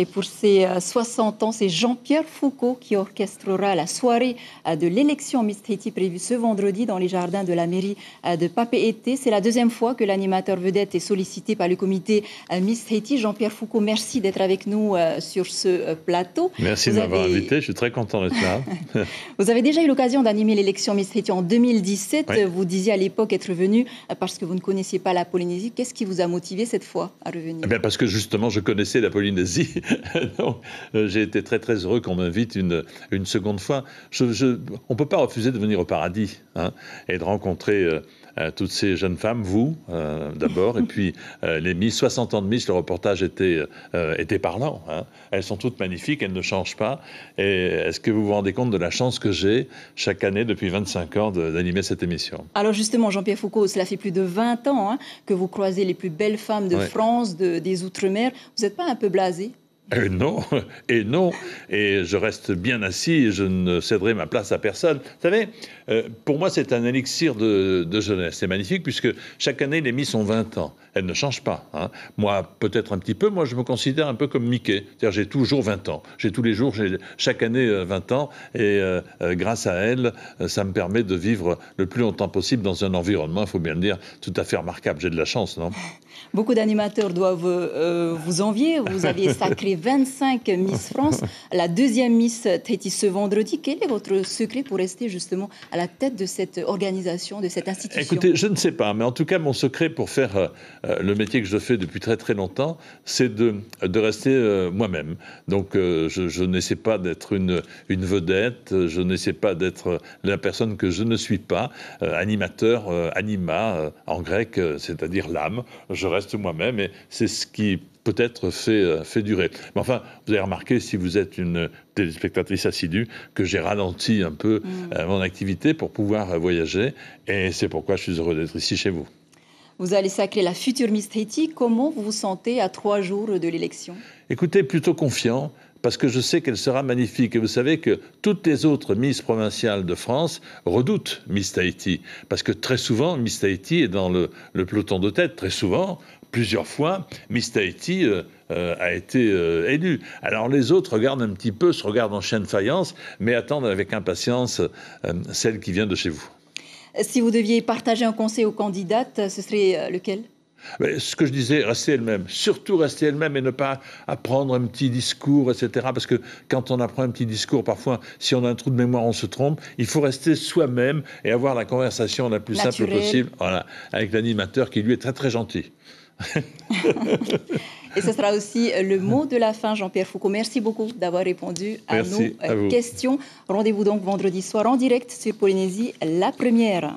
Et pour ses 60 euh, ans, c'est Jean-Pierre Foucault qui orchestrera la soirée euh, de l'élection Miss Haiti prévue ce vendredi dans les jardins de la mairie euh, de Papeete. C'est la deuxième fois que l'animateur vedette est sollicité par le comité Miss Haiti. Jean-Pierre Foucault, merci d'être avec nous sur ce plateau. Merci de m'avoir invité. Je suis très content d'être là. Vous avez déjà eu l'occasion d'animer l'élection Miss Haiti en 2017. Vous disiez à l'époque être venu parce que vous ne connaissiez pas la Polynésie. Qu'est-ce qui vous a motivé cette fois à revenir eh Parce que justement, je connaissais la Polynésie donc, euh, j'ai été très très heureux qu'on m'invite une, une seconde fois. Je, on ne peut pas refuser de venir au paradis hein, et de rencontrer euh, euh, toutes ces jeunes femmes, vous d'abord, et puis les Miss, 60 ans de Miss, le reportage était, était parlant. Hein. Elles sont toutes magnifiques, elles ne changent pas. Et est-ce que vous vous rendez compte de la chance que j'ai chaque année depuis 25 ans d'animer cette émission Alors justement, Jean-Pierre Foucault, cela fait plus de 20 ans hein, que vous croisez les plus belles femmes de France, des Outre-mer. Vous n'êtes pas un peu blasé euh, non, et non, et je reste bien assis je ne céderai ma place à personne. Vous savez, euh, pour moi, c'est un élixir de, jeunesse. C'est magnifique puisque chaque année, les Miss ont 20 ans. Elles ne changent pas. Hein. Moi, peut-être un petit peu, moi, je me considère un peu comme Mickey. C'est-à-dire, j'ai toujours 20 ans. J'ai tous les jours, chaque année, 20 euh, ans. Et grâce à elle, ça me permet de vivre le plus longtemps possible dans un environnement, il faut bien le dire, tout à fait remarquable. J'ai de la chance, non Beaucoup d'animateurs doivent vous envier. Vous aviez sacré 25 Miss France, la deuxième Miss Tahiti ce vendredi. Quel est votre secret pour rester justement à la tête de cette organisation, de cette institution Écoutez, je ne sais pas, mais en tout cas, mon secret pour faire euh, euh, le métier que je fais depuis très très longtemps, c'est de, rester euh, moi-même. Donc, je, n'essaie pas d'être une, une vedette, je n'essaie pas d'être la personne que je ne suis pas, animateur, anima en grec, c'est-à-dire l'âme. Je reste moi-même et c'est ce qui peut-être euh, fait, durer. Mais enfin, vous avez remarqué, si vous êtes une téléspectatrice assidue, que j'ai ralenti un peu mm. euh, mon activité pour pouvoir euh, voyager. Et c'est pourquoi je suis heureux d'être ici chez vous. Vous allez sacrer la future Miss Tahiti. Comment vous vous sentez à trois jours de l'élection Écoutez, plutôt confiant parce que je sais qu'elle sera magnifique. Et vous savez que toutes les autres Miss provinciales de France redoutent Miss Tahiti, parce que très souvent, Miss Tahiti est dans le, le peloton de tête, très souvent, plusieurs fois, Miss Tahiti euh, euh, a été euh, élue. Alors les autres regardent un petit peu, se regardent en chaîne faïence, mais attendent avec impatience celle qui vient de chez vous. Si vous deviez partager un conseil aux candidates, ce serait lequel ce que je disais, rester elle-même. Surtout rester elle-même et ne pas apprendre un petit discours, etc. Parce que quand on apprend un petit discours, parfois, si on a un trou de mémoire, on se trompe. Il faut rester soi-même et avoir la conversation la plus simple possible. avec l'animateur qui, lui, est très, très gentil. Et ce sera aussi le mot de la fin, Jean-Pierre Foucault. Merci beaucoup d'avoir répondu à nos euh, questions. Rendez-vous donc vendredi soir en direct sur Polynésie, la première.